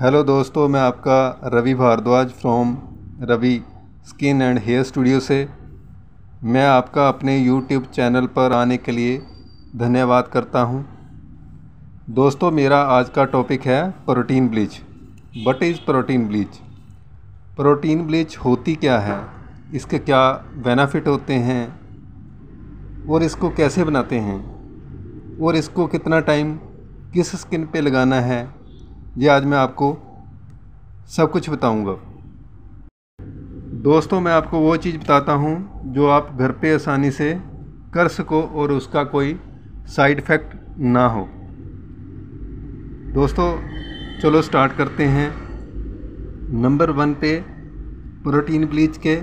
Hello दोस्तों मैं आपका Ravi Bhardwaj from Ravi skin and hair studio से मैं आपका अपने यूट्यूब चैनल पर आने के लिए धन्यवाद करता हूं। दोस्तों मेरा आज का टॉपिक है protein bleach what is protein bleach protein bleach होती क्या है इसके क्या बेनिफिट होते हैं और इसको कैसे बनाते हैं और इसको कितना टाइम किस स्किन पे लगाना है ये आज मैं आपको सब कुछ बताऊंगा। दोस्तों मैं आपको वो चीज़ बताता हूँ जो आप घर पे आसानी से कर सको और उसका कोई साइड इफ़ेक्ट ना हो दोस्तों चलो स्टार्ट करते हैं नंबर वन पे प्रोटीन ब्लीच के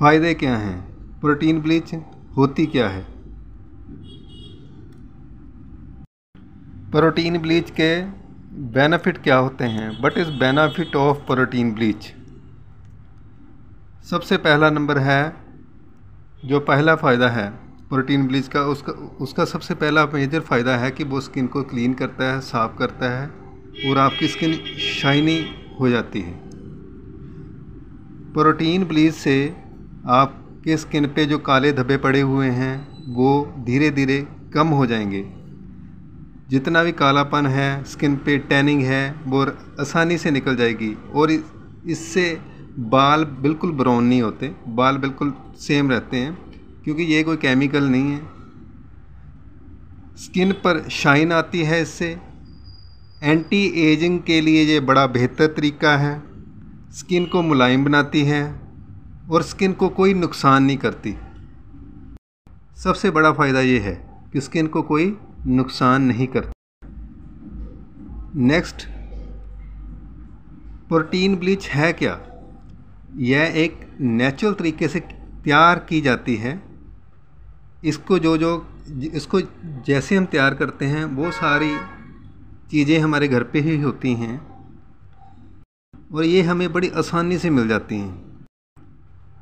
फ़ायदे क्या हैं प्रोटीन ब्लीच होती क्या है प्रोटीन ब्लीच के बेनिफिट क्या होते हैं what is benefit of protein bleach सबसे पहला नंबर है जो पहला फ़ायदा है प्रोटीन ब्लीच का उसका उसका सबसे पहला मेजर फ़ायदा है कि वो स्किन को क्लीन करता है साफ़ करता है और आपकी स्किन शाइनी हो जाती है प्रोटीन ब्लीच से आपके स्किन पे जो काले धब्बे पड़े हुए हैं वो धीरे धीरे कम हो जाएंगे जितना भी कालापन है स्किन पे टैनिंग है वो आसानी से निकल जाएगी और इससे बाल बिल्कुल ब्राउन नहीं होते बाल बिल्कुल सेम रहते हैं क्योंकि ये कोई केमिकल नहीं है स्किन पर शाइन आती है इससे एंटी एजिंग के लिए ये बड़ा बेहतर तरीका है स्किन को मुलायम बनाती है और स्किन को कोई नुकसान नहीं करती सबसे बड़ा फ़ायदा ये है कि स्किन को कोई नुकसान नहीं करता नेक्स्ट प्रोटीन ब्लीच है क्या यह एक नेचुरल तरीके से तैयार की जाती है इसको जो जो इसको जैसे हम तैयार करते हैं वो सारी चीज़ें हमारे घर पे ही होती हैं और ये हमें बड़ी आसानी से मिल जाती हैं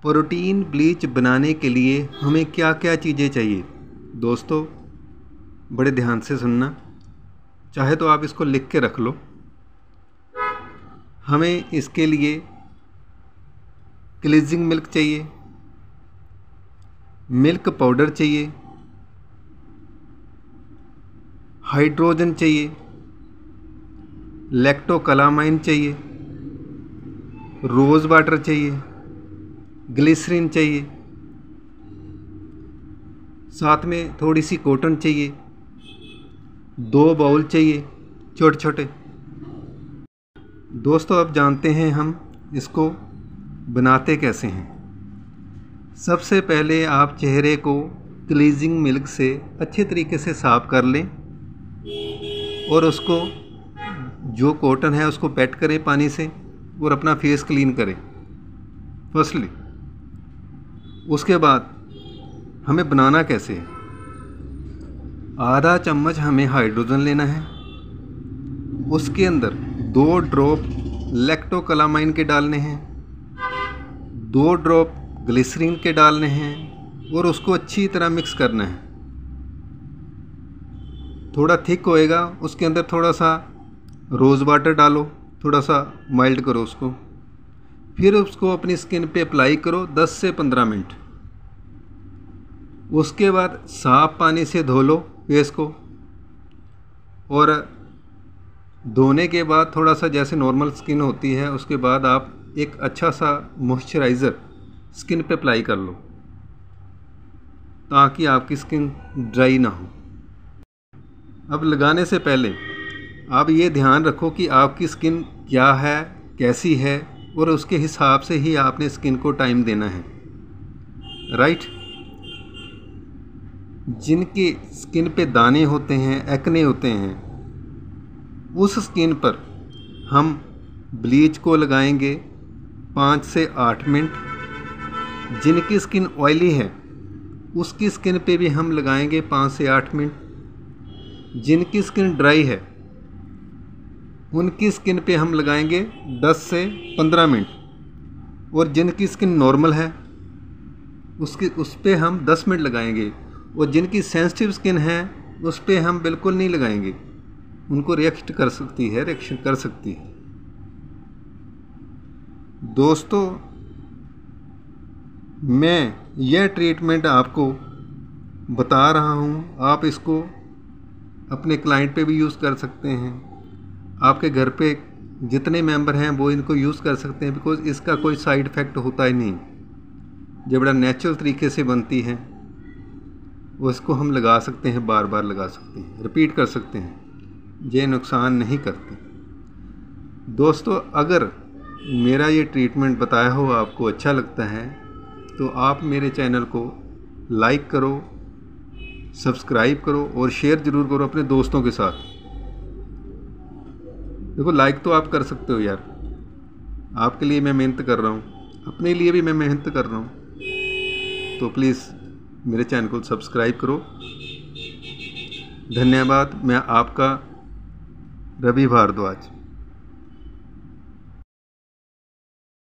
प्रोटीन ब्लीच बनाने के लिए हमें क्या क्या चीज़ें चाहिए दोस्तों बड़े ध्यान से सुनना चाहे तो आप इसको लिख के रख लो हमें इसके लिए क्लीजिंग मिल्क चाहिए मिल्क पाउडर चाहिए हाइड्रोजन चाहिए लैक्टोकलामाइन चाहिए रोज़ वाटर चाहिए ग्लिसरीन चाहिए साथ में थोड़ी सी कॉटन चाहिए दो बाउल चाहिए छोटे छोटे दोस्तों अब जानते हैं हम इसको बनाते कैसे हैं सबसे पहले आप चेहरे को क्लीजिंग मिल्क से अच्छे तरीके से साफ कर लें और उसको जो कॉटन है उसको पैट करें पानी से और अपना फेस क्लीन करें फर्स्टली उसके बाद हमें बनाना कैसे है आधा चम्मच हमें हाइड्रोजन लेना है उसके अंदर दो ड्रॉप लैक्टोकलामाइन के डालने हैं दो ड्रॉप ग्लिसरीन के डालने हैं और उसको अच्छी तरह मिक्स करना है थोड़ा थिक होएगा उसके अंदर थोड़ा सा रोज़ वाटर डालो थोड़ा सा माइल्ड करो उसको फिर उसको अपनी स्किन पे अप्लाई करो 10 से 15 मिनट उसके बाद साफ पानी से धो लो फेस को और धोने के बाद थोड़ा सा जैसे नॉर्मल स्किन होती है उसके बाद आप एक अच्छा सा मॉइस्चराइज़र स्किन पे अप्लाई कर लो ताकि आपकी स्किन ड्राई ना हो अब लगाने से पहले आप ये ध्यान रखो कि आपकी स्किन क्या है कैसी है और उसके हिसाब से ही आपने स्किन को टाइम देना है राइट जिनके स्किन पे दाने होते हैं एक्ने होते हैं उस स्किन पर हम ब्लीच को लगाएंगे पाँच से आठ मिनट जिनकी स्किन ऑयली है उसकी स्किन पे भी हम लगाएंगे पाँच से आठ मिनट जिनकी स्किन ड्राई है उनकी स्किन पे हम लगाएंगे दस से पंद्रह मिनट और जिनकी स्किन नॉर्मल है उसकी उस पर हम दस मिनट लगाएंगे और जिनकी सेंसिटिव स्किन है उस पर हम बिल्कुल नहीं लगाएंगे उनको रिएक्ट कर सकती है रिएक्शन कर सकती है दोस्तों मैं यह ट्रीटमेंट आपको बता रहा हूँ आप इसको अपने क्लाइंट पे भी यूज़ कर सकते हैं आपके घर पे जितने मेंबर हैं वो इनको यूज़ कर सकते हैं बिकॉज इसका कोई साइड इफ़ेक्ट होता ही नहीं जबड़ा नेचुरल तरीके से बनती है वो इसको हम लगा सकते हैं बार बार लगा सकते हैं रिपीट कर सकते हैं ये नुकसान नहीं करते दोस्तों अगर मेरा ये ट्रीटमेंट बताया हो आपको अच्छा लगता है तो आप मेरे चैनल को लाइक करो सब्सक्राइब करो और शेयर ज़रूर करो अपने दोस्तों के साथ देखो लाइक तो आप कर सकते हो यार आपके लिए मैं मेहनत कर रहा हूँ अपने लिए भी मैं मेहनत कर रहा हूँ तो प्लीज़ मेरे चैनल को सब्सक्राइब करो धन्यवाद मैं आपका रवि भारद्वाज